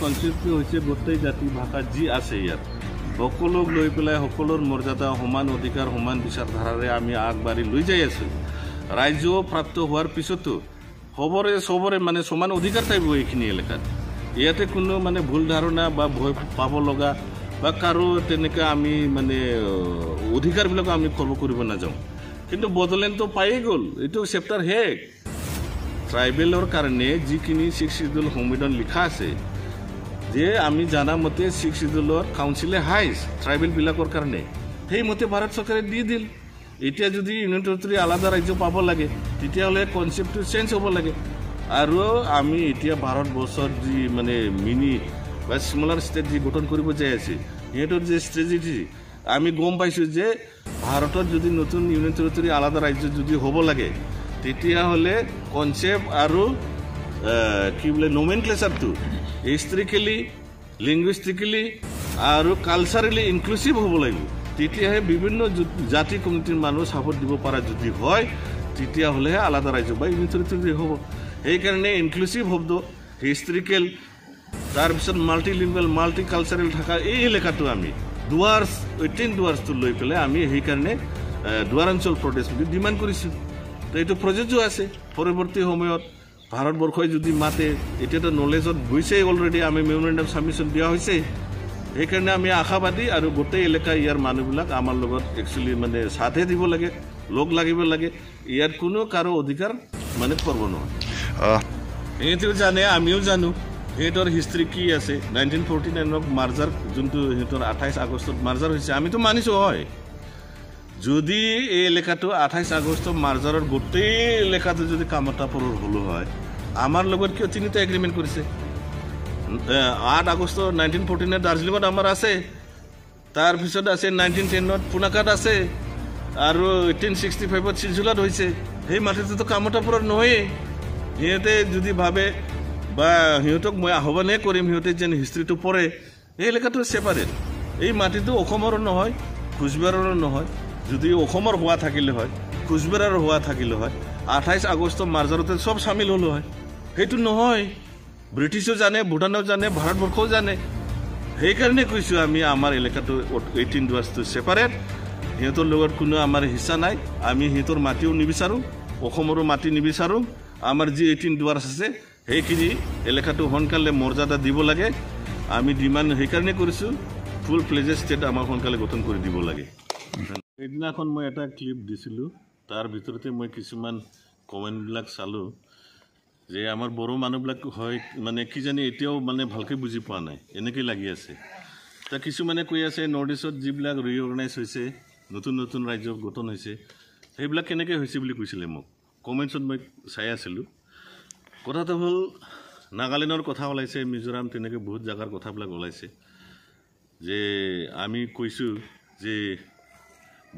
কনচেপ্টটো হৈছে গোটেই জাতি ভাষা যি আছে ইয়াত সকলোক লৈ পেলাই সকলোৰ মৰ্যাদা সমান অধিকাৰ সমান বিচাৰধাৰাৰে আমি আগবাঢ়ি লৈ যাই আছোঁ ৰাজ্য প্ৰাপ্ত হোৱাৰ পিছতো সবৰে চবৰে মানে সমান অধিকাৰ থাকিব এইখিনি এলেকাত ইয়াতে কোনো মানে ভুল ধাৰণা বা ভয় পাব লগা বা কাৰো তেনেকুৱা আমি মানে অধিকাৰবিলাকো আমি ক'ব কৰিব নাযাওঁ কিন্তু বড়োলেণ্ডটো পায়েই গ'ল এইটো চেপ্টাৰ শেষ ট্ৰাইবেলৰ কাৰণে যিখিনি ছিক্স শ্বিডুল সংবিধান লিখা আছে যে আমি জানা মতে ছিক্স চিডিউলৰ কাউঞ্চিলে হাইজ ট্ৰাইবেলবিলাকৰ কাৰণে সেইমতে ভাৰত চৰকাৰে দি দিল এতিয়া যদি ইউনিয়ন টেৰিটৰী আলাদা ৰাজ্য পাব লাগে তেতিয়াহ'লে কনচেপ্টটো চেঞ্জ হ'ব লাগে আৰু আমি এতিয়া ভাৰতবৰ্ষৰ যি মানে মিনি বা চিমলাৰ ষ্টেট যি গঠন কৰিব যাই আছে সিহঁতৰ যি ষ্ট্ৰেজেজি আমি গম পাইছোঁ যে ভাৰতত যদি নতুন ইউনিয়ন টেৰিটৰী আলাদা ৰাজ্য যদি হ'ব লাগে তেতিয়াহ'লে কনচেপ্ট আৰু কি বোলে নমেন ক্লেচাৰটো হিষ্ট্ৰিকেলি লিংগুইষ্টিকেলি আৰু কালচাৰেলি ইনক্লুচিভ হ'ব লাগিব তেতিয়াহে বিভিন্ন জাতি কমিটিৰ মানুহ চাপৰ দিব পৰা যদি হয় তেতিয়াহ'লেহে আলাদা ৰাজ্য বা ইউনিটৰিটি হ'ব সেইকাৰণে ইনক্লুচিভ শব্দ হিষ্ট্ৰিকেল তাৰপিছত মাল্টিলিংগুৱেল মাল্টি কালচাৰেল থকা এই লেখাটো আমি দুৱাৰ্ছ এইটিন দুৱাৰ্ছটো লৈ পেলাই আমি সেইকাৰণে দুৱাৰাঞ্চল প্ৰদেশ বুলি ডিমাণ্ড কৰিছোঁ তো এইটো প্ৰযোজ্য আছে পৰৱৰ্তী সময়ত ভাৰতবৰ্ষই যদি মাতে এতিয়াতো নলেজত গৈছে অলৰেডি আমি মেমৰেণ্ডাম চাবমিশ্যন দিয়া হৈছে সেইকাৰণে আমি আশাবাদী আৰু গোটেই এলেকা ইয়াৰ মানুহবিলাক আমাৰ লগত একচুৱেলি মানে চাথে দিব লাগে লগ লাগিব লাগে ইয়াত কোনো কাৰো অধিকাৰ মানে কৰিব নোৱাৰে সিহঁতেও জানে আমিও জানো সিহঁতৰ হিষ্ট্ৰী কি আছে নাইনটিন ফৰ্টি নাইনক মাৰ্জাৰ যোনটো সিহঁতৰ আঠাইছ আগষ্টত মাৰ্জাৰ হৈছে আমিতো মানিছোঁ হয় যদি এই লেখাটো আঠাইছ আগষ্ট মাৰ্জাৰৰ গোটেই লেখাটো যদি কামতাপুৰৰ হ'লো হয় আমাৰ লগত কিয় তিনিটা এগ্ৰিমেণ্ট কৰিছে আঠ আগষ্ট নাইনটিন ফৰ্টিনত দাৰ্জিলিঙত আমাৰ আছে তাৰপিছত আছে নাইনটিন টেনত পোনাকাত আছে আৰু এইটিন ছিক্সটি ফাইভত চিলচিলাত হৈছে সেই মাটিটোতো কামতাপুৰৰ নহয়েই সিহঁতে যদি ভাবে বা সিহঁতক মই আহ্বানেই কৰিম সিহঁতে যেন হিষ্ট্ৰীটো পৰে সেই এলেকাটো চেপাৰেট এই মাটিটো অসমৰো নহয় কোচবিহাৰৰো নহয় যদি অসমৰ হোৱা থাকিলে হয় কোচবেৰাৰ হোৱা থাকিলে হয় আঠাইছ আগষ্ট মাৰ্জাৰতে চব চামিল হ'লো হয় সেইটো নহয় ব্ৰিটিছো জানে ভূটানো জানে ভাৰতবৰ্ষও জানে সেইকাৰণে কৈছোঁ আমি আমাৰ এলেকাটো এইটিন ডাৰ্চটো ছেপাৰেট সিহঁতৰ লগত কোনো আমাৰ হিচা নাই আমি সিহঁতৰ মাটিও নিবিচাৰোঁ অসমৰো মাটি নিবিচাৰোঁ আমাৰ যি এইটিন ডাৰ্চ আছে সেইখিনি এলেকাটো সোনকালে মৰ্যাদা দিব লাগে আমি ডিমাণ্ড সেইকাৰণে কৰিছোঁ ফুল প্লেজেড ষ্টেট আমাক সোনকালে গঠন কৰি দিব লাগে সেইদিনাখন মই এটা ক্লিপ দিছিলোঁ তাৰ ভিতৰতে মই কিছুমান কমেণ্টবিলাক চালোঁ যে আমাৰ বড়ো মানুহবিলাক হয় মানে কিজানি এতিয়াও মানে ভালকৈ বুজি পোৱা নাই এনেকৈ লাগি আছে তাত কিছুমানে কৈ আছে নৰ্থ ইষ্টত যিবিলাক ৰিঅৰ্গেনাইজ হৈছে নতুন নতুন ৰাজ্য গঠন হৈছে সেইবিলাক কেনেকৈ হৈছে বুলি কৈছিলে মোক কমেণ্টছত মই চাই আছিলোঁ কথাটো হ'ল নাগালেণ্ডৰ কথা ওলাইছে মিজোৰাম তেনেকৈ বহুত জেগাৰ কথাবিলাক ওলাইছে যে আমি কৈছোঁ যে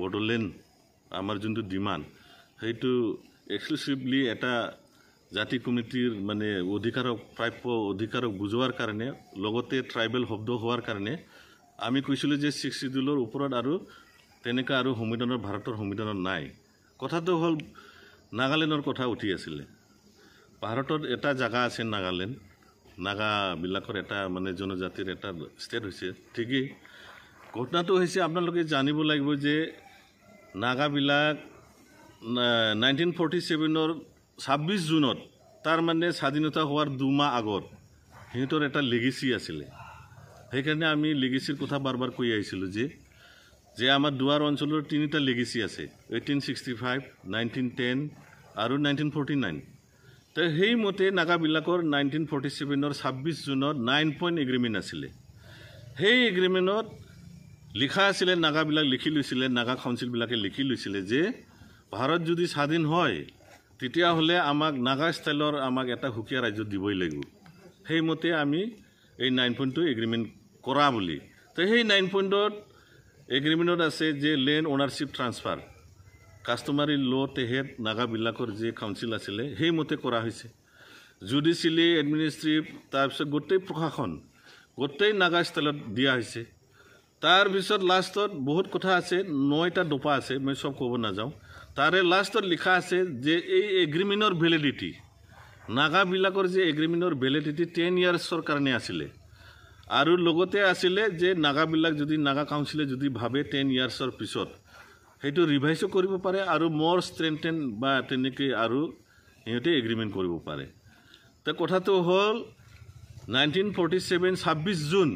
বড়োলেণ্ড আমাৰ যোনটো ডিমাণ্ড সেইটো এক্সক্লুচিভলি এটা জাতি কমিটিৰ মানে অধিকাৰক প্ৰাপ্য অধিকাৰক বুজোৱাৰ কাৰণে লগতে ট্ৰাইবেল শব্দ হোৱাৰ কাৰণে আমি কৈছিলোঁ যে ছিক্স চিডিউলৰ ওপৰত আৰু তেনেকুৱা আৰু সংবিধানৰ ভাৰতৰ সংবিধানত নাই কথাটো হ'ল নাগালেণ্ডৰ কথা উঠি আছিলে ভাৰতত এটা জেগা আছে নাগালেণ্ড নাগাবিলাকৰ এটা মানে জনজাতিৰ এটা ষ্টেট হৈছে ঠিকেই ঘটনাটো হৈছে আপোনালোকে জানিব লাগিব যে নাগাবিলাক নাইনটিন ফৰ্টি ছেভেনৰ ছাব্বিছ জুনত তাৰমানে স্বাধীনতা হোৱাৰ দুমাহ আগত সিহঁতৰ এটা লিগেচি আছিলে সেইকাৰণে আমি লিগেচিৰ কথা বাৰ বাৰ কৈ আহিছিলোঁ যে যে আমাৰ দুৱাৰ অঞ্চলৰ তিনিটা লিগেচি আছে eighteen sixty five nineteen ten আৰু নাইনটিন ফৰ্টি নাইন তো সেইমতে নাগাবিলাকৰ নাইনটিন ফৰ্টি ছেভেনৰ ছাব্বিছ জুনত নাইন পইণ্ট এগ্ৰিমেণ্ট আছিলে সেই এগ্ৰিমেণ্টত লিখা আছিলে নাগাবিলাক লিখি লৈছিলে নাগা কাউঞ্চিলবিলাকে লিখি লৈছিলে যে ভাৰত যদি স্বাধীন হয় তেতিয়াহ'লে আমাক নাগা ষ্টাইলৰ আমাক এটা সুকীয়া ৰাজ্য দিবই লাগিব সেইমতে আমি এই নাইন পইণ্টটো টু এগ্ৰিমেণ্ট কৰা বুলি তো সেই নাইন পইণ্টত এগ্ৰিমেণ্টত আছে যে লেণ্ড অ'নাৰশ্বিপ ট্ৰান্সফাৰ কাষ্টমাৰী ল' তেহেঁত নাগাবিলাকৰ যি কাউঞ্চিল আছিলে সেইমতে কৰা হৈছে জুডিচিয়েলি এডমিনিষ্ট্ৰেটিভ তাৰপিছত গোটেই প্ৰশাসন গোটেই নাগা ষ্টাইলত দিয়া হৈছে তাৰ পিছত লাষ্টত বহুত কথা আছে নটা দোপা আছে মই সব ক'ব নাযাওঁ তাৰে লাষ্টত লিখা আছে যে এই এগ্ৰিমেণ্টৰ ভেলিডিটি নাগাবিলাকৰ যে এগ্ৰিমেণ্টৰ ভেলিডিটি টেন ইয়াৰ্ছৰ কাৰণে আছিলে আৰু লগতে আছিলে যে নাগাবিলাক যদি নাগা কাউঞ্চিলে যদি ভাবে টেন ইয়াৰ্ছৰ পিছত সেইটো ৰিভাইজো কৰিব পাৰে আৰু মৰ ষ্ট্ৰেন্থেন বা তেনেকৈ আৰু সিহঁতে এগ্ৰিমেণ্ট কৰিব পাৰে তে কথাটো হ'ল নাইনটিন ফৰ্টি ছেভেন ছাব্বিছ জুন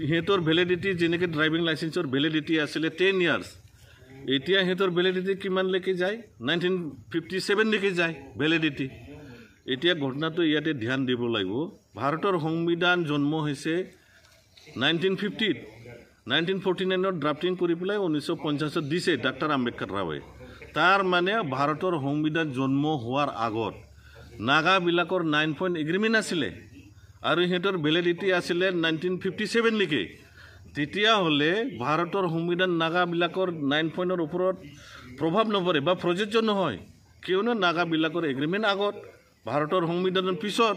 সিহঁতৰ ভেলিডিটি যেনেকৈ ড্ৰাইভিং লাইচেঞ্চৰ ভেলিডিটি আছিলে টেন ইয়াৰ্ছ এতিয়া সিহঁতৰ ভেলিডিটি কিমানলৈকে যায় নাইনটিন ফিফটি ছেভেনলৈকে যায় ভেলিডিটি এতিয়া ঘটনাটো ইয়াতে ধ্যান দিব লাগিব ভাৰতৰ সংবিধান জন্ম হৈছে নাইনটিন ফিফটিত নাইনটিন ফৰ্টি নাইনত ড্ৰাফটিং কৰি পেলাই ঊনৈছশ পঞ্চাছত দিছে ডাক্তৰ আম্বেদকাৰ ৰাৱে তাৰ মানে ভাৰতৰ সংবিধান জন্ম হোৱাৰ আগত নাগাবিলাকৰ নাইন পইণ্ট এগ্ৰিমেণ্ট আছিলে আৰু সিহঁতৰ ভেলিডিটি আছিলে নাইনটিন ফিফটি ছেভেন তেতিয়াহ'লে ভাৰতৰ সংবিধান নাগাবিলাকৰ নাইন পইণ্টৰ ওপৰত প্ৰভাৱ নপৰে বা প্ৰযোজ্য নহয় কিয়নো নাগাবিলাকৰ এগ্ৰিমেণ্ট আগত ভাৰতৰ সংবিধানৰ পিছত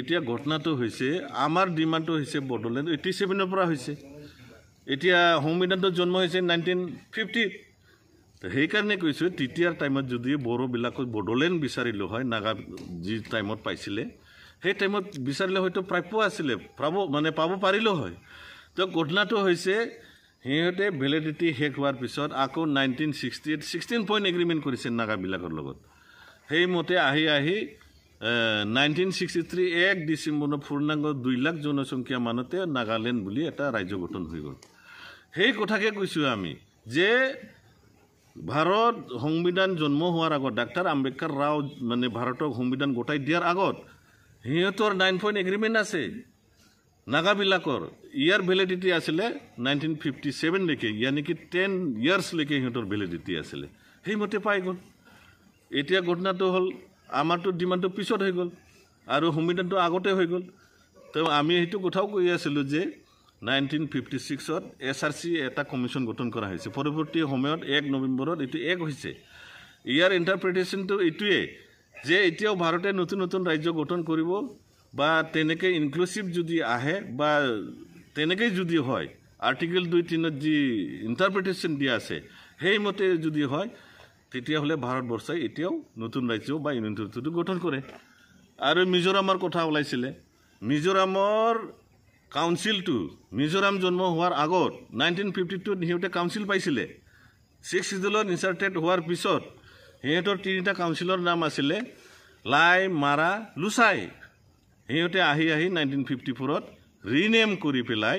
এতিয়া ঘটনাটো হৈছে আমাৰ ডিমাণ্ডটো হৈছে বড়োলেণ্ড এইটি ছেভেনৰ পৰা হৈছে এতিয়া সংবিধানটো জন্ম হৈছে নাইনটিন ফিফটিত সেইকাৰণে কৈছোঁ তেতিয়াৰ টাইমত যদি বড়োবিলাকক বড়োলেণ্ড বিচাৰিলোঁ হয় নাগা যি টাইমত পাইছিলে সেই টাইমত বিচাৰিলে হয়তো প্ৰাপ্য আছিলে পাব মানে পাব পাৰিলেও হয় তো ঘটনাটো হৈছে সিহঁতে ভেলিডিটি শেষ হোৱাৰ পিছত আকৌ nineteen sixty eight sixteen point agreement কৰিছে নাগাবিলাকৰ লগত সেইমতে আহি আহি নাইনটিন ছিক্সটি থ্ৰী এক ডিচেম্বৰত পূৰ্ণাংগ দুই লাখ জনসংখ্যা মানতে নাগালেণ্ড বুলি এটা ৰাজ্য গঠন হৈ গ'ল সেই কথাকে কৈছোঁ আমি যে ভাৰত সংবিধান জন্ম হোৱাৰ আগত ডাক্তৰ আম্বেদকাৰ ৰাও মানে ভাৰতক সংবিধান গোটাই দিয়াৰ আগত সিহঁতৰ নাইন পইণ্ট এগ্ৰিমেণ্ট আছে নাগাবিলাকৰ ইয়াৰ ভেলিডিটি আছিলে নাইনটিন ফিফটি চেভেনলৈকে ইয়াৰ নেকি টেন ইয়াৰ্ছলৈকে সিহঁতৰ ভেলিডিটি আছিলে সেইমতে পাই গ'ল এতিয়া ঘটনাটো হ'ল আমাৰটো ডিমাণ্ডটো পিছত হৈ গ'ল আৰু সংবিধানটো আগতে হৈ গ'ল তো আমি সেইটো কথাও কৈ আছিলোঁ যে নাইনটিন ফিফটি ছিক্সত এছ আৰ চি এটা কমিশ্যন গঠন কৰা হৈছে পৰৱৰ্তী সময়ত এক নৱেম্বৰত এইটো এক হৈছে ইয়াৰ ইণ্টাৰপ্ৰিটেশ্যনটো এইটোৱেই যে এতিয়াও ভাৰতে নতুন নতুন ৰাজ্য গঠন কৰিব বা তেনেকৈ ইনক্লুচিভ যদি আহে বা তেনেকৈ যদি হয় আৰ্টিকেল দুই তিনত যি ইণ্টাৰপ্ৰিটেশ্যন দিয়া আছে সেইমতে যদি হয় তেতিয়াহ'লে ভাৰতবৰ্ষই এতিয়াও নতুন ৰাজ্য বা ইউনিয়ন টেৰিটৰীটো গঠন কৰে আৰু মিজোৰামৰ কথা ওলাইছিলে মিজোৰামৰ কাউন্সিলটো মিজোৰাম জন্ম হোৱাৰ আগত নাইনটিন ফিফটি টুত সিহঁতে কাউন্সিল পাইছিলে ছিক্স ছিডুলত ইনচাৰ্টেড হোৱাৰ পিছত সিহঁতৰ তিনিটা কাউঞ্চিলৰ নাম আছিলে লাই মাৰা লুচাই সিহঁতে আহি আহি নাইনটিন ফিফটি ফ'ৰত ৰিনেম কৰি পেলাই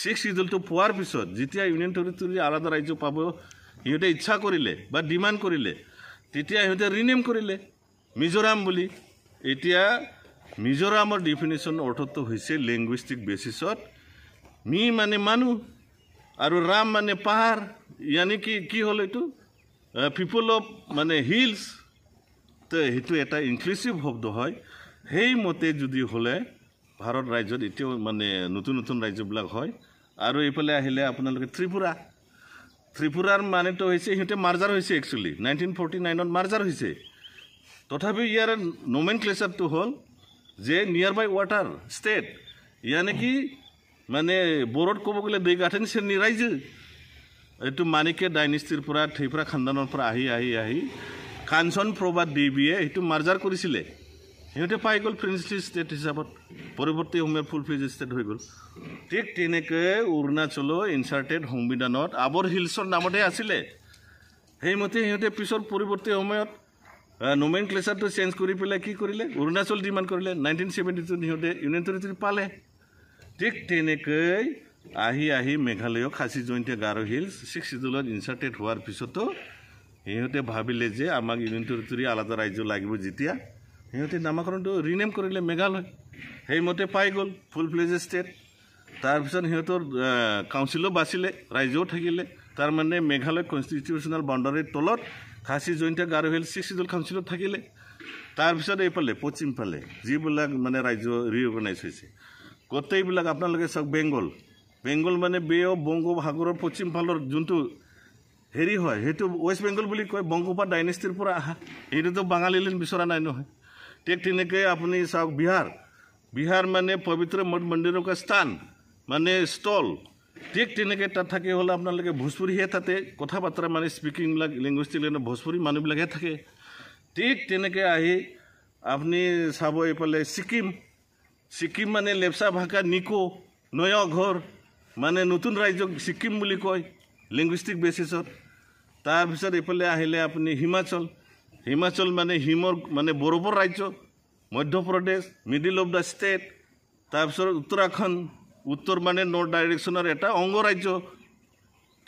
ছিক্স ছিডুলটো পোৱাৰ পিছত যেতিয়া ইউনিয়ন টেৰিটৰী আলাদা ৰাজ্য পাব সিহঁতে ইচ্ছা কৰিলে বা ডিমাণ্ড কৰিলে তেতিয়া সিহঁতে ৰিনেম কৰিলে মিজোৰাম বুলি এতিয়া মিজোৰামৰ ডিফিনেশ্যন অৰ্থটো হৈছে লেংগুৱেষ্টিক বেচিছত মি মানে মানুহ আৰু ৰাম মানে পাহাৰ য়ানে কি কি হ'ল এইটো পিপল uh, অফ মানে হিলছ তো সেইটো এটা ইনক্লুচিভ শব্দ হয় সেইমতে যদি হ'লে ভাৰত ৰাজ্যত এতিয়াও মানে নতুন নতুন ৰাজ্যবিলাক হয় আৰু এইফালে আহিলে আপোনালোকে ত্ৰিপুৰা ত্ৰিপুৰাৰ মানেটো হৈছে সিহঁতে মাৰ্জাৰ হৈছে একচুৱেলি নাইনটিন ফৰ্টি নাইনত মাৰ্জাৰ হৈছে তথাপিও ইয়াৰ নমেন ক্লেচাৰটো হ'ল যে নিয়াৰ বাই ৱাটাৰ ষ্টেট ইয়াৰ নেকি মানে বৰত ক'ব গ'লে দৈ গাঠনি শ্ৰেণীৰ ৰাইজে এইটো মানিকে ডাইনেষ্টিৰ পৰা থেইপৰা খানদানৰ পৰা আহি আহি আহি কাঞ্চন প্ৰবাদ দেৱীয়ে সেইটো মাৰ্জাৰ কৰিছিলে সিহঁতে পাই গ'ল প্ৰিন্সলি ষ্টেট হিচাপত পৰৱৰ্তী সময়ত ফুল ফিজ ষ্টেট হৈ গ'ল ঠিক তেনেকৈ অৰুণাচলৰ ইনচাৰ্টেড সংবিধানত আবৰ হিলছৰ নামতে আছিলে সেইমতে সিহঁতে পিছৰ পৰৱৰ্তী সময়ত নোমেন ক্লেচাৰটো চেঞ্জ কৰি পেলাই কি কৰিলে অৰুণাচল ডিমাণ্ড কৰিলে নাইনটিন চেভেণ্টি টুত সিহঁতে ইউনিয়ন টেৰিটৰি পালে ঠিক তেনেকৈ আহি আহি মেঘালয় খাচী জয়ন্তী গাৰো হিলছ ছিক্স চিডুলত ইনচাৰ্টেড হোৱাৰ পিছতো সিহঁতে ভাবিলে যে আমাক ইউনিটৰ টেৰিটৰী আলাদা ৰাজ্য লাগিব যেতিয়া সিহঁতে নামাকৰণটো ৰিনেম কৰিলে মেঘালয় সেইমতে পাই গ'ল ফুল ফ্লেজ ষ্টেট তাৰপিছত সিহঁতৰ কাউন্সিলো বাচিলে ৰাইজেও থাকিলে তাৰমানে মেঘালয় কনষ্টিটিউচনেল বাউণ্ডাৰীৰ তলত Khasi Jaintia Garo hill six schedule কাউন্সিলত থাকিলে তাৰপিছত এইফালে পশ্চিমফালে যিবিলাক মানে ৰাজ্য ৰিঅৰ্গেনাইজ হৈছে গোটেইবিলাক আপোনালোকে চাওক বেংগল বেংগল মানে বে বংগসাগৰৰ পশ্চিম ফালৰ যোনটো হেৰি হয় সেইটো ৱেষ্ট বেংগল বুলি কয় বংগোপা ডাইনেষ্টিৰ পৰা অহা সেইটোতো বাঙালী লেন বিচৰা নাই নহয় ঠিক তেনেকৈ আপুনি চাওক বিহাৰ বিহাৰ মানে পবিত্ৰ মঠ মন্দিৰক স্থান মানে ষ্টল ঠিক তেনেকৈ তাত থাকি হ'লে আপোনালোকে ভোজপুৰীহে তাতে কথা বতৰা মানে স্পিকিংবিলাক লেংগুৱেজটিক লৈ ভোজপুৰী মানুহবিলাকহে থাকে ঠিক তেনেকৈ আহি আপুনি চাব এইফালে ছিকিম ছিকিম মানে লেপচা ভাষা নিকো ঘৰ মানে নতুন ৰাজ্যক ছিকিম বুলি কয় লিংগুইষ্টিক বেচিছত তাৰপিছত এইফালে আহিলে আপুনি হিমাচল হিমাচল মানে হিমৰ মানে বৰফৰ ৰাজ্য Madhya Pradesh middle of the state তাৰপিছত উত্তৰাখণ্ড উত্তৰ মানে নৰ্থ ডাইৰেকশ্যনৰ এটা অংগ ৰাজ্য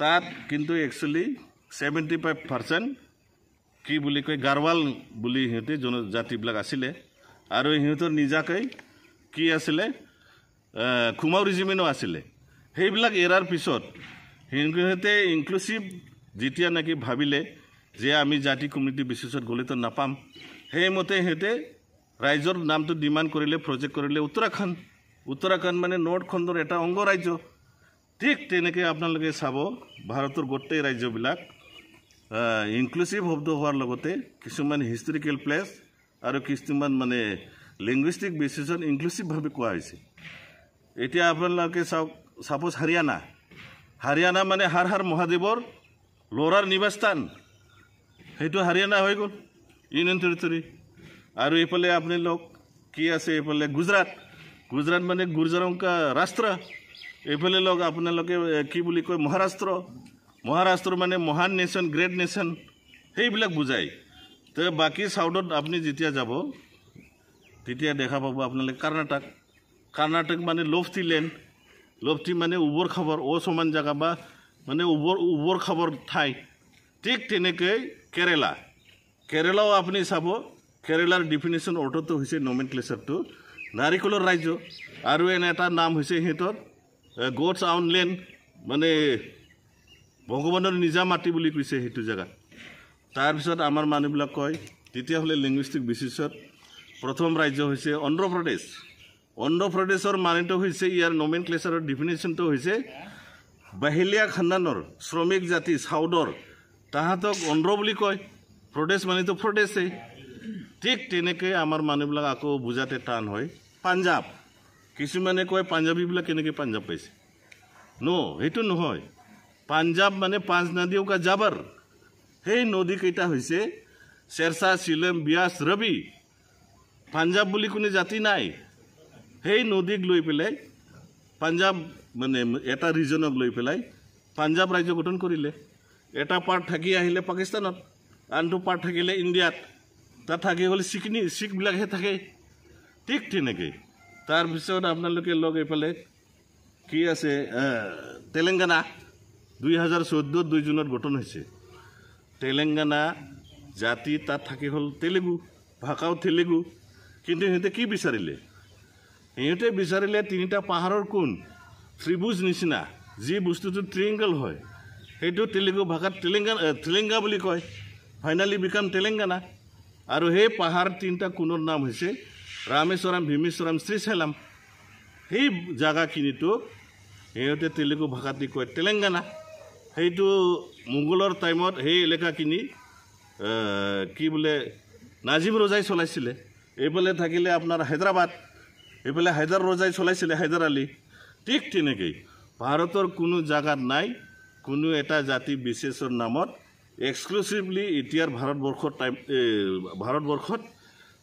তাত কিন্তু একচুৱেলি ছেভেণ্টি ফাইভ পাৰ্চেণ্ট কি বুলি কয় গাৰৱাল বুলি সিহঁতে জনজাতিবিলাক আছিলে আৰু সিহঁতৰ নিজাকৈ কি আছিলে কুমাৰী জিমিনো আছিলে সেইবিলাক এৰাৰ পিছত সিহঁতে ইনক্লুচিভ যেতিয়া নেকি ভাবিলে যে আমি জাতি কমিউনিটি বেচিছত গ'লেতো নাপাম সেইমতে সিহঁতে ৰাইজৰ নামটো ডিমাণ্ড কৰিলে প্ৰজেক্ট কৰিলে উত্তৰাখণ্ড উত্তৰাখণ্ড মানে নৰ্থখণ্ডৰ এটা অংগ ৰাজ্য ঠিক তেনেকৈ আপোনালোকে চাব ভাৰতৰ গোটেই ৰাজ্যবিলাক ইনক্লুচিভ শব্দ হোৱাৰ লগতে কিছুমান হিষ্টৰিকেল প্লেচ আৰু কিছুমান মানে লিংগুইষ্টিক বেচিছত ইনক্লুচিভভাৱে কোৱা হৈছে এতিয়া আপোনালোকে চাওক suppose Haryana. Haryana means Har Har Mahadevor, Lorar Nivastan. Hey, to Haryana, hey, go. Union territory. Aru apple, apne log kia se apple Gujarat. Gujarat means Gujaron ka rastra. Apple log apne log ke ki bolli koi Maharashtra. Maharashtra means Mohan nation, great nation. Hey, bilag bujai. The baki southern apne jitia jabo. Jitia dekha babu apne log Karnataka. Karnataka means lofty land. লভটি মানে উবৰ খাবৰ অসমান জেগা বা মানে উবৰ উবৰ খাবৰ ঠাই ঠিক তেনেকৈ কেৰেলা কেৰেলাও আপুনি চাব কেৰেলাৰ ডিফিনেশ্যন অৰ্থটো হৈছে নমেন ক্লেচাৰটো নাৰিকলৰ ৰাজ্য আৰু এনে এটা নাম হৈছে সিহঁতৰ গডছ আউন লেন মানে ভগৱানৰ নিজা মাটি বুলি কৈছে সেইটো জেগা তাৰপিছত আমাৰ মানুহবিলাক কয় তেতিয়াহ'লে লিংগুইষ্টিক বেচিছত প্ৰথম ৰাজ্য হৈছে অন্ধ্ৰপ্ৰদেশ অন্ধ্ৰপ্ৰদেশৰ মানিত হৈছে ইয়াৰ নমিন ক্লেচাৰৰ ডিফিনেশ্যনটো হৈছে বাহিলীয়া খানদানৰ শ্ৰমিক জাতি চাউদৰ তাহাঁতক অন্ধ্ৰ বুলি কয় প্ৰদেশ মানিত প্ৰদেশেই ঠিক তেনেকৈ আমাৰ মানুহবিলাক আকৌ বুজাতে টান হয় পাঞ্জাৱ কিছুমানে কয় পাঞ্জাৱীবিলাক কেনেকৈ পাঞ্জাৱ পাইছে ন সেইটো নহয় পাঞ্জাৱ মানে পাঁচ নদীও কা যাবাৰ সেই নদীকেইটা হৈছে চেৰচা চিলেম ব্যাস ৰবি পাঞ্জাব বুলি কোনো জাতি নাই সেই নদীক লৈ পেলাই পাঞ্জাব মানে এটা ৰিজনক লৈ পেলাই পাঞ্জাব ৰাজ্য গঠন কৰিলে এটা পাৰ্ট থাকি আহিলে পাকিস্তানত আনটো পাৰ্ট থাকিলে ইণ্ডিয়াত তাত থাকি হ'লে চিকনি চিখবিলাকহে থাকে ঠিক তেনেকৈ তাৰপিছত আপোনালোকে লগ এইফালে কি আছে তেলেংগানা দুই হাজাৰ চৈধ্য দুই জুনত গঠন হৈছে তেলেংগানা জাতি তাত থাকি হ'ল তেলেগু ভাষাও তেলেগু কিন্তু সিহঁতে কি বিচাৰিলে সিহঁতে বিচাৰিলে তিনিটা পাহাৰৰ কোন ত্ৰিভুজ নিচিনা যি বস্তুটো ত্ৰিংগল হয় সেইটো তেলেগু ভাষাত তেলেংগা তেলেংগা বুলি কয় ফাইনেলি বিকাম তেলেংগানা আৰু সেই পাহাৰ তিনিটা কোণৰ নাম হৈছে ৰামেশ্বৰম ভীমেশ্বৰম শ্ৰীচেলাম সেই জাগাখিনিটো সিহঁতে তেলেগু ভাষাত দি কয় তেলেংগানা সেইটো মোগলৰ টাইমত সেই এলেকাখিনি কি বোলে নাজিম ৰজাই চলাইছিলে এইফালে থাকিলে আপোনাৰ হায়দৰাবাদ এইফালে হায়দৰ ৰজাই চলাইছিলে হায়দৰ আলী ঠিক তেনেকেই ভাৰতৰ কোনো জেগাত নাই কোনো এটা জাতি বিশেষৰ নামত এক্সক্লুচিভলি এতিয়াৰ ভাৰতবৰ্ষৰ টাইম ভাৰতবৰ্ষত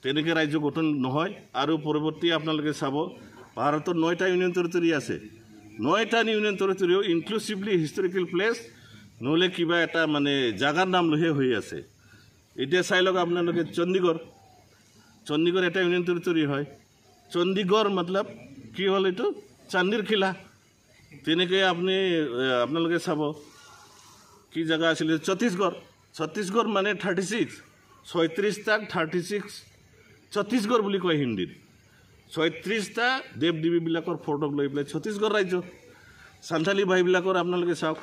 তেনেকৈ ৰাজ্য গঠন নহয় আৰু পৰৱৰ্তী আপোনালোকে চাব ভাৰতৰ নয়টা ইউনিয়ন টেৰিটৰী আছে নয়টা ইউনিয়ন টেৰিটৰীও ইনক্লুচিভলি হিষ্টৰিকেল প্লেচ নহ'লে কিবা এটা মানে জেগাৰ নাম লৈহে হৈ আছে এতিয়া চাই লওক আপোনালোকে চণ্ডীগড় চণ্ডীগড় এটা ইউনিয়ন টেৰিটৰী হয় চণ্ডীগড় মতলব কি হ'ল এইটো চান্দিৰ খিলা তেনেকৈ আপুনি আপোনালোকে চাব কি জেগা আছিলে ছত্তীশগড় ছত্তীশগড় মানে থাৰ্টি ছিক্স ছয়ত্ৰিছটা থাৰ্টি ছিক্স ছত্তীশগড় বুলি কয় হিন্দীত ছয়ত্ৰিছটা দেৱ দেৱীবিলাকৰ ফটো লৈ পেলাই ছত্তীশগড় ৰাজ্য চান্থালী ভাইবিলাকৰ আপোনালোকে চাওক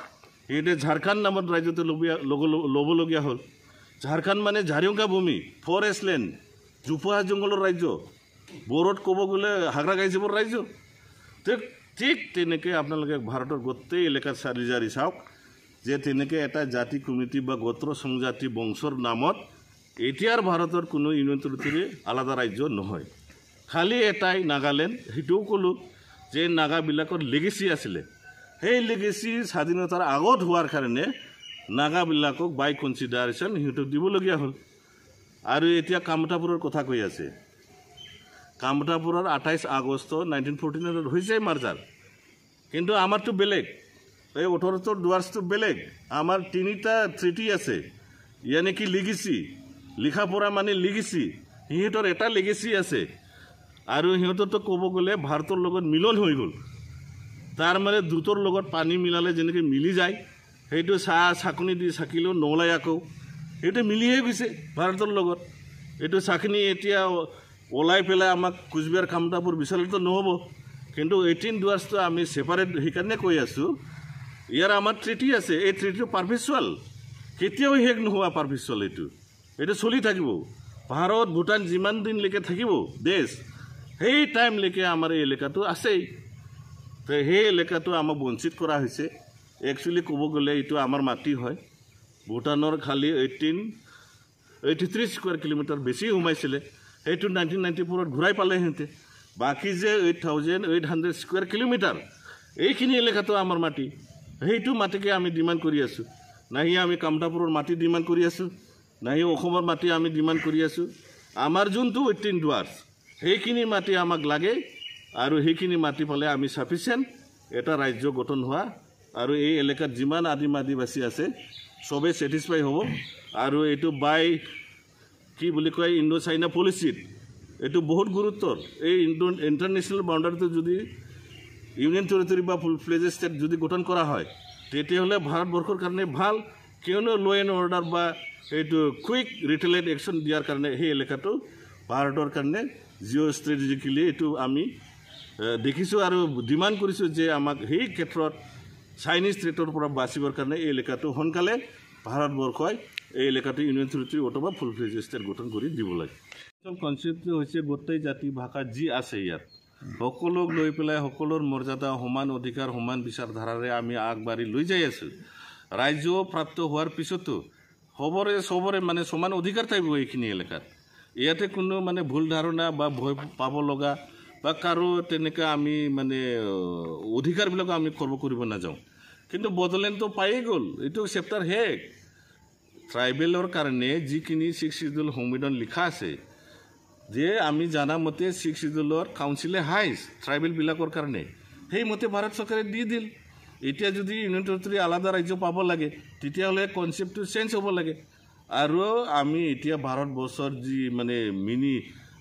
সেইটোৱে ঝাৰখণ্ড নামত ৰাজ্যটো ল'বলগীয়া হ'ল ঝাৰখণ্ড মানে ঝাৰিয়ংকা ভূমি ফৰেষ্ট লেণ্ড জোপোহা জংঘলৰ ৰাজ্য বোৰত ক'ব গ'লে হাগৰা গাইজিবৰ ৰাইজ ঠিক ঠিক তেনেকৈ আপোনালোকে ভাৰতৰ গোটেই এলেকাত চালি জাৰি চাওক যে তেনেকৈ এটা জাতি কমিটি বা গোত্ৰ সংজাতি বংশৰ নামত এতিয়াৰ ভাৰতৰ কোনো ইউনিয়ন আলাদা ৰাজ্য নহয় খালি এটাই নাগালেণ্ড সেইটোও ক'লোঁ যে নাগাবিলাকৰ লিগেচি আছিলে সেই লিগেচি স্বাধীনতাৰ আগত হোৱাৰ কাৰণে নাগাবিলাকক বাই কনচিডাৰেশ্যন সিহঁতক দিবলগীয়া হ'ল আৰু এতিয়া কামতাপুৰৰ কথা কৈ আছে কামঠাপুৰাৰ আঠাইশ আগস্ট নাইনটিন নাইনত হৈছে মাৰ্জাৰ কিন্তু আমাৰ বেলেগ এই ওঠেৰোশো দুয়াৰ্সটা বেলেগ আমাৰ তিনিটা ট্ৰিটি আছে ইয়ানে কি লিগিছি লিখা পড়া মানে লিগিছি সিহঁতৰ এটা লিগিছি আছে আৰু সিহঁতৰতো কব গ'লে ভাৰতৰ লগত মিলন হৈ গ'ল তাৰমানে মানে লগত পানী মিলালে যেনেকৈ মিলি যায় সেইটো চাহ চাকনি দি চাকিলেও নলায় আকৌ সেইটো মিলিহে গৈছে ভাৰতৰ লগত এইটো চাকনি এতিয়া ওলাই পেলাই আমাক কোচবিহাৰ কামতাপুৰ বিচাৰিলেতো নহ'ব কিন্তু এইটিন ডুৱাৰ্ছটো আমি চেপাৰেট সেইকাৰণে কৈ আছোঁ ইয়াৰ আমাৰ ট্ৰিটি আছে এই ট্ৰিটিটো পাৰ্ভিচুৱেল কেতিয়াও শেষ নোহোৱা পাৰ্ভিচুৱেল এইটো এইটো চলি থাকিব ভাৰত ভূটান যিমান দিনলৈকে থাকিব দেশ সেই টাইমলৈকে আমাৰ এই এলেকাটো আছেই সেই এলেকাটো আমাক বঞ্চিত কৰা হৈছে একচুৱেলি ক'ব গ'লে এইটো আমাৰ মাটি হয় ভূটানৰ খালি eighteen eighty three square kilometre বেছি সোমাইছিলে এইটো নাইনটিন নাইণ্টি ফ'ৰত ঘূৰাই পালে সিহঁতে বাকী যে eight thousand eight hundred square kilometre এইখিনি এলেকাটো আমাৰ মাটি সেইটো মাটিকে আমি ডিমাণ্ড কৰি আছোঁ নাহি আমি কামতাপুৰৰ মাটি ডিমাণ্ড কৰি আছোঁ নাহি অসমৰ মাটি আমি ডিমাণ্ড কৰি আছোঁ আমাৰ যোনটো উইটিন ডুৱাৰ্ছ সেইখিনি মাটি আমাক লাগে আৰু সেইখিনি মাটি পালে আমি চাফিচিয়েণ্ট এটা ৰাজ্য গঠন হোৱা আৰু এই এলেকাত যিমান আদিম আদিবাসী আছে চবেই ছেটিছফাই হ'ব আৰু এইটো বাই কি বুলি কয় ইণ্ডো চাইনা পলিচিত এইটো বহুত গুৰুত্বৰ এই ইণ্ডো ইণ্টাৰনেশ্যনেল বাউণ্ডাৰীটো যদি ইউনিয়ন টেৰিটৰি বা ফুল ফ্লেজ ষ্টেট যদি গঠন কৰা হয় তেতিয়াহ'লে ভাৰতবৰ্ষৰ কাৰণে ভাল কিয়নো ল' এণ্ড অৰ্ডাৰ বা এইটো কুইক ৰিটেলাইট একশ্যন দিয়াৰ কাৰণে সেই এলেকাটো ভাৰতৰ কাৰণে জিঅ' ষ্ট্ৰেটেজিকেলি এইটো আমি দেখিছোঁ আৰু ডিমাণ্ড কৰিছোঁ যে আমাক সেই ক্ষেত্ৰত চাইনিজ ট্ৰেটৰ পৰা বাচিবৰ কাৰণে এই এলেকাটো সোনকালে ভাৰতবৰ্ষই এই লেখাটো ইউনিয়ন চৰিত্ৰী অথবা ফুল ফ্লেজ ষ্টেট গঠন কৰি দিব লাগে প্ৰথম কনচেপ্টটো হৈছে গোটেই জাতি ভাষা যি আছে ইয়াত সকলোক লৈ পেলাই সকলোৰ মৰ্যাদা সমান অধিকাৰ সমান বিচাৰ ধাৰাৰে আমি আগবাঢ়ি লৈ যাই আছোঁ ৰাজ্যও প্ৰাপ্ত হোৱাৰ পিছতো সবৰে সবৰে মানে সমান অধিকাৰ থাকিব এইখিনি এলেকাত ইয়াতে কোনো মানে ভুল ধাৰণা বা ভয় পাব লগা বা কাৰো তেনেকুৱা আমি মানে অধিকাৰবিলাকো আমি কৰ্ম কৰিব নাযাওঁ কিন্তু বড়োলেণ্ডটো পায়েই গ'ল এইটো চেপ্তাৰ শেষ ট্ৰাইবেলৰ কাৰণে যিখিনি ছিক্স চিডুল সংবিধান লিখা আছে যে আমি জনা মতে ছিক্স চিডুলৰ কাউঞ্চিলে হাইছ ট্ৰাইবেলবিলাকৰ কাৰণে সেইমতে ভাৰত চৰকাৰে দি দিল এতিয়া যদি ইউনিয়ন টেৰিটৰী আলাদা ৰাজ্য পাব লাগে তেতিয়াহ'লে কনচেপ্টটো চেঞ্জ হ'ব লাগে আৰু আমি এতিয়া ভাৰতবৰ্ষৰ যি মানে মিনি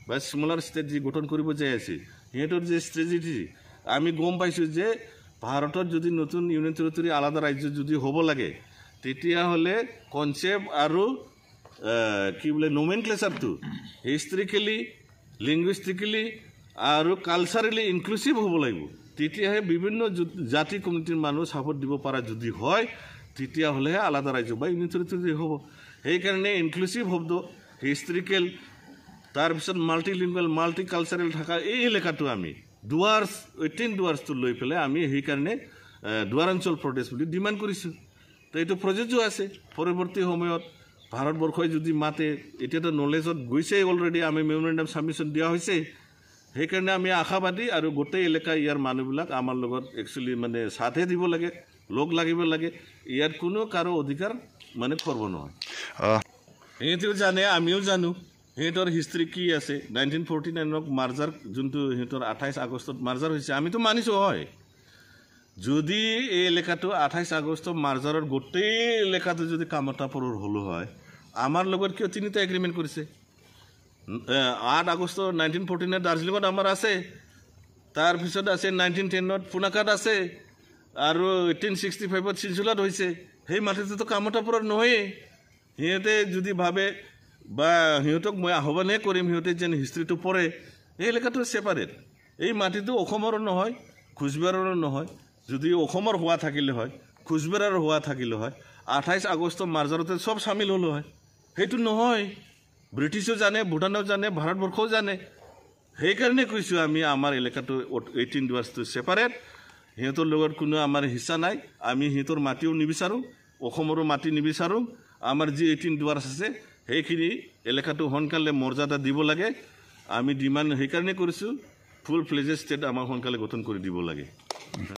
বা স্মলাৰ ষ্টেট যি গঠন কৰিব যায় আছে সিহঁতৰ যি ষ্ট্ৰেজেডি আমি গম পাইছোঁ যে ভাৰতত যদি নতুন ইউনিয়ন টেৰিটৰী আলাদা ৰাজ্য যদি হ'ব লাগে তেতিয়াহ'লে কনচেপ্ট আৰু কি বোলে নোমেন ক্লেচাৰটো হিষ্ট্ৰিকেলি লিংগুইষ্টিকেলি আৰু কালচাৰেলি ইনক্লুচিভ হ'ব লাগিব তেতিয়াহে বিভিন্ন জাতি কমিটিৰ মানুহ চাপৰ্ট দিব পৰা যদি হয় তেতিয়াহ'লেহে আলাদা ৰাজ্য বা ইউনিটৰিটি হ'ব সেইকাৰণে ইনক্লুচিভ শব্দ হিষ্ট্ৰিকেল তাৰপিছত মাল্টিলিংগুৱেল মাল্টি কালচাৰেল থকা এই এলেকাটো আমি ডুৱাৰ্ছ এইটিন ডুৱাৰ্ছটো লৈ পেলাই আমি সেইকাৰণে দুৱাৰাঞ্চল প্ৰদেশ বুলি ডিমাণ্ড কৰিছোঁ তো এইটো প্ৰযোজ্য আছে পৰৱৰ্তী সময়ত ভাৰতবৰ্ষই যদি মাতে এতিয়াতো নলেজত গৈছেই অলৰেডি আমি মেমৰেণ্ডাম ছাবমিশ্যন দিয়া হৈছে সেইকাৰণে আমি আশাবাদী আৰু গোটেই এলেকা ইয়াৰ মানুহবিলাক আমাৰ লগত একচুৱেলি মানে চাথে দিব লাগে লগ লাগিব লাগে ইয়াত কোনো কাৰো অধিকাৰ মানে ক'ৰব নহয় সিহঁতেও জানে আমিও জানো সিহঁতৰ হিষ্ট্ৰী কি আছে নাইনটিন ফৰ্টি নাইনক মাৰ্জাৰ যোনটো সিহঁতৰ আঠাইছ আগষ্টত মাৰ্জাৰ হৈছে আমিতো মানিছোঁ হয় যদি এই এলেকাটো আঠাইছ আগষ্ট মাৰ্জাৰৰ গোটেই এলেকাটো যদি কামতাপুৰৰ হ'লো হয় আমাৰ লগত কিয় তিনিটা এগ্ৰিমেণ্ট কৰিছে আঠ আগষ্ট নাইনটিন ফৰ্টিনত দাৰ্জিলিঙত আমাৰ আছে তাৰপিছত আছে নাইনটিন টেনত পোনাকাত আছে আৰু এইটিন ছিক্সটি ফাইভত চিনচুলাত হৈছে সেই মাটিটোতো কামতাপুৰৰ নহয়েই সিহঁতে যদি ভাবে বা সিহঁতক মই আহ্বানে কৰিম সিহঁতে যেন হিষ্ট্ৰীটো পৰে সেই এলেকাটো ছেপাৰেট এই মাটিটো অসমৰো নহয় কোচবিহাৰৰো নহয় যদি অসমৰ হোৱা থাকিলে হয় খোজবেৰাৰ হোৱা থাকিলে হয় আঠাইছ আগষ্ট মাৰ্জাৰতে চব চামিল হ'লো হয় সেইটো নহয় ব্ৰিটিছো জানে ভূটানেও জানে ভাৰতবৰ্ষও জানে সেইকাৰণে কৈছোঁ আমি আমাৰ এলেকাটো এইটিন ডুৱাৰ্ছটো চেপাৰেট সিহঁতৰ লগত কোনো আমাৰ হিচা নাই আমি সিহঁতৰ মাটিও নিবিচাৰোঁ অসমৰো মাটি নিবিচাৰোঁ আমাৰ যি এইটিন ডুৱাৰ্ছ আছে সেইখিনি এলেকাটো সোনকালে মৰ্যাদা দিব লাগে আমি ডিমাণ্ড সেইকাৰণে কৰিছোঁ ফুল ফ্লেজেড ষ্টেট আমাক সোনকালে গঠন কৰি দিব লাগে